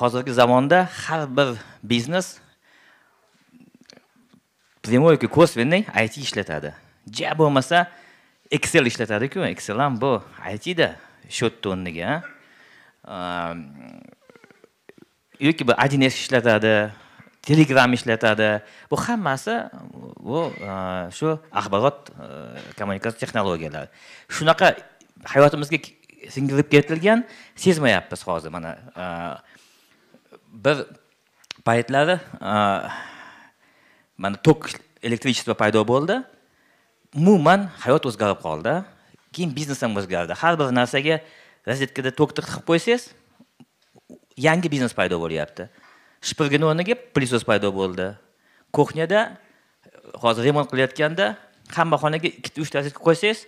hozirgi zamonda har bir biznes yoki косвенный it ishlatadi ja bo'lmasa excel ishlatadiku excel ham bu itda счетni o'rniga yoki bu один ishlatadi telegram ishlatadi bu hammasi bu shu axborot kommunikatsiya texnologiyalari shunaqa hayotimizga singilib ketilgan sezmayapmiz hozir mana e, bir paytlari e, mana tok elektrichество paydo bo'ldi umuman hayot o'zgarib qoldi keyin biznes ham o'zgardi har bir narsaga rozetkada tokni tiqib qo'ysangiz yangi biznes paydo bo'lyapti shpirgini o'rniga plisos paydo bo'ldi kuxnyada e, hozir remont qilayotganda hamma xonaga ikkita uchta rozetka qo'ysangiz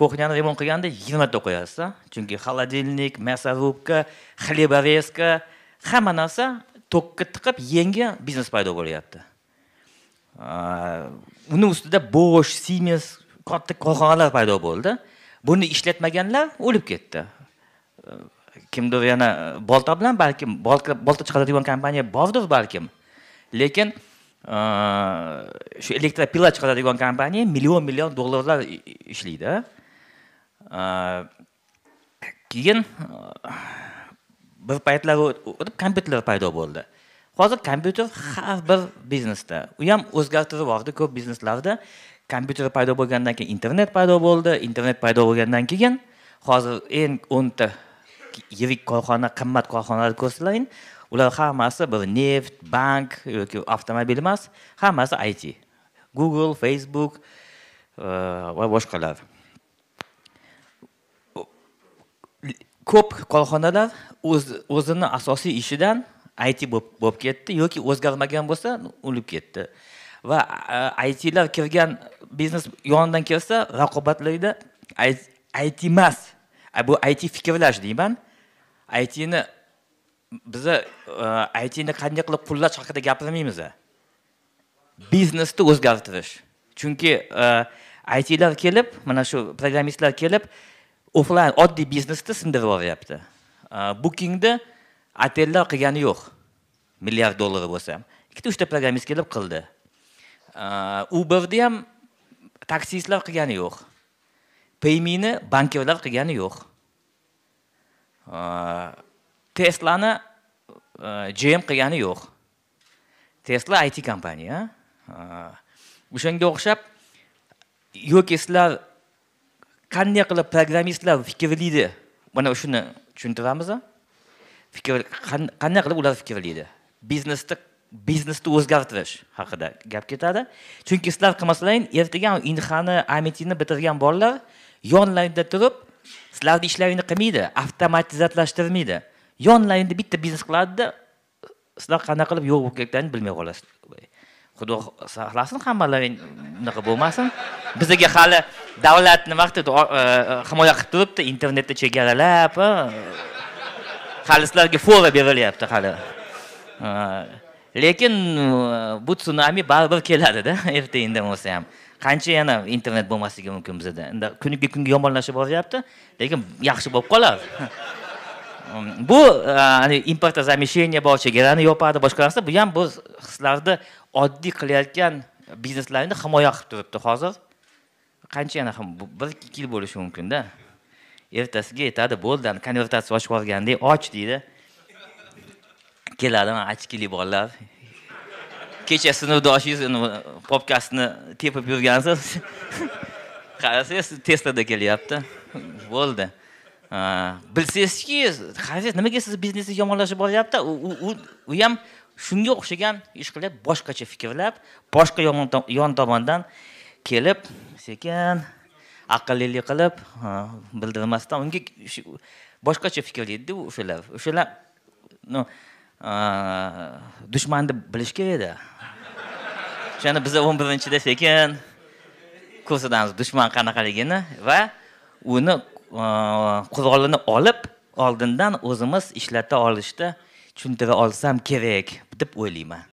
kuxnyani remont qilganda yigirmata o'qiyapsiz chunki холодильник мясорубка хлеборезка hamma narsa tokka tiqib yangi biznes paydo bo'lyapti uni ustida bo'sh siemens katta korxonalar paydo bo'ldi buni ishlatmaganlar o'lib ketdi kimdir yana bolta bilan balkim bolta chiqaradigan kompaniya bordir balkim lekin shu elektropila chiqaradigan kompaniya million million dollarlar ishlaydi keyin bir paytlar o'tib kompyuterlar paydo bo'ldi hozir kompyuter har bir biznesda u ham o'zgartirib yubordi ko'p bizneslarda kompyuter paydo bo'lgandan keyin internet paydo bo'ldi internet paydo bo'lgandan keyin hozir eng o'nta yirik korxona qimmat korxonalarni ko'rsatlayin ular hammasi bir neft bank yoki avtomobil emas hammasi it google facebook va boshqalar ko'p korxonalar o'z uz, asosiy ishidan it bo'lib ketdi yoki o'zgarmagan bo'lsa o'lib ketdi va itlar kirgan biznes yonidan kelsa raqobatlaydi it emas bu it fikrlash deyman itni biza itni qanday qilib pullash haqida gapirmaymiz biznesni o'zgartirish chunki itlar kelib mana shu programmistlar kelib offlayn oddiy biznesni sindirib yuboryapti bookingni otellar qilgani yo'q milliard dollari bo'lsa ham ikkita uchta programmist kelib qildi uberni ham taksistlar qilgani yo'q paymini bankirlar qilgani yo'q teslani e, gm qilgani yo'q tesla it kompaniya o'shanga o'xshab yoki sizlar qanday qilib programmistlar fikrlaydi mana shuni tushuntiramiz fikr qanday qilib ular fikrlaydi biznesni biznesni o'zgartirish haqida gap ketadi chunki sizlar qilmasalaring ertaga inhani amitini bitirgan bolalar yonlarida turib sizlarni ishlaringni qilmaydi avtomatizatlashtirmaydi yonlaringda bitta biznes qiladida sizlar qanaqa qilib yo'q bo'lib ketganini bilmay qolasiz xudo saqlasin hammalaring bunaqa bo'lmasin bizaga hali davlat nima qilibdi e, e, himoya qilib turibdi internetni chegaralab e. hali sizlarga fora berilyapti hali lekin bu sunami baribir keladida erta indin bo'lsa ham qancha yana internet bo'lmasligi mumkin bizada endi kuniga kunga yomonlashib boryapti lekin yaxshi bo'lib qoladi bu importozamещение bor chegarani yopadi boshqa narsa bu ham bu sizlarni oddiy qilayotgan bizneslaringni himoya qilib turibdi hozir qancha yana ham bir ikki yil bo'lishi mumkinda ertasiga aytadi bo'ldi konvertatsiya ochib yuborgandek och deydi keladi mana achkili bolalar kecha sinfdoshingiz popkasini tepib yurgansiz qarasangiz teslada kelyapti bo'ldi bilsangizki qarasangiz nimaga sizni biznesingiz yomonlashib boryapti u ham shunga o'xshagan ish qilyapti boshqacha fikrlab boshqa yon tomondan kelib sekin aqllilik qilib bildirmasdan unga boshqacha deydida o'shalar o'shalar ну dushmanni bilish kerak edi o'shani biza o'n birinchida sekin ko'rsatamiz dushman qanaqaligini va uni qurolini olib oldindan o'zimiz ishlata olishda tushuntira olsam kerak deb o'ylayman